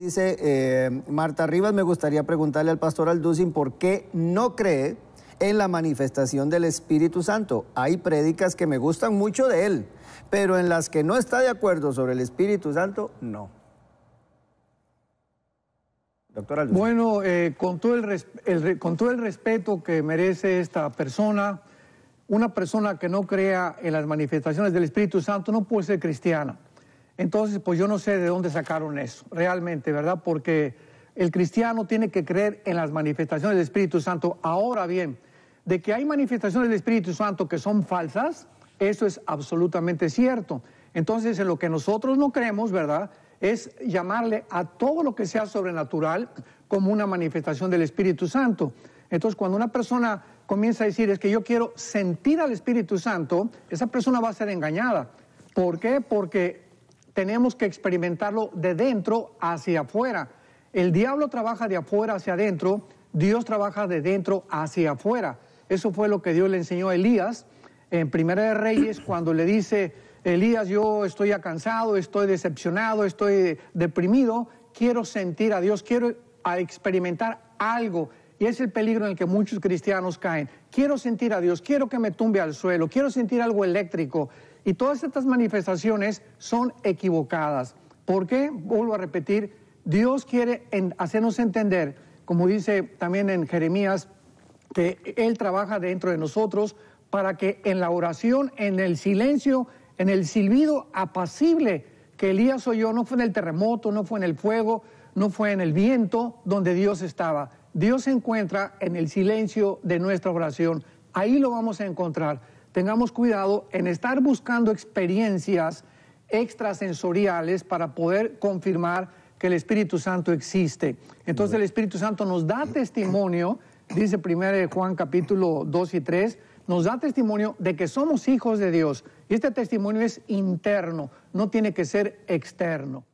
Dice eh, Marta Rivas, me gustaría preguntarle al pastor Alducin por qué no cree en la manifestación del Espíritu Santo. Hay prédicas que me gustan mucho de él, pero en las que no está de acuerdo sobre el Espíritu Santo, no. Doctor Alducin. Bueno, eh, con, todo el con todo el respeto que merece esta persona, una persona que no crea en las manifestaciones del Espíritu Santo no puede ser cristiana. Entonces, pues yo no sé de dónde sacaron eso, realmente, ¿verdad? Porque el cristiano tiene que creer en las manifestaciones del Espíritu Santo. Ahora bien, de que hay manifestaciones del Espíritu Santo que son falsas, eso es absolutamente cierto. Entonces, en lo que nosotros no creemos, ¿verdad? Es llamarle a todo lo que sea sobrenatural como una manifestación del Espíritu Santo. Entonces, cuando una persona comienza a decir, es que yo quiero sentir al Espíritu Santo, esa persona va a ser engañada. ¿Por qué? Porque tenemos que experimentarlo de dentro hacia afuera. El diablo trabaja de afuera hacia adentro, Dios trabaja de dentro hacia afuera. Eso fue lo que Dios le enseñó a Elías en Primera de Reyes cuando le dice, Elías, yo estoy cansado, estoy decepcionado, estoy deprimido, quiero sentir a Dios, quiero experimentar algo. Y es el peligro en el que muchos cristianos caen. Quiero sentir a Dios, quiero que me tumbe al suelo, quiero sentir algo eléctrico. Y todas estas manifestaciones son equivocadas. ¿Por qué? Vuelvo a repetir, Dios quiere hacernos entender, como dice también en Jeremías, que Él trabaja dentro de nosotros para que en la oración, en el silencio, en el silbido apacible que Elías oyó, no fue en el terremoto, no fue en el fuego, no fue en el viento donde Dios estaba. Dios se encuentra en el silencio de nuestra oración. Ahí lo vamos a encontrar tengamos cuidado en estar buscando experiencias extrasensoriales para poder confirmar que el Espíritu Santo existe. Entonces el Espíritu Santo nos da testimonio, dice 1 Juan capítulo 2 y 3, nos da testimonio de que somos hijos de Dios. Y este testimonio es interno, no tiene que ser externo.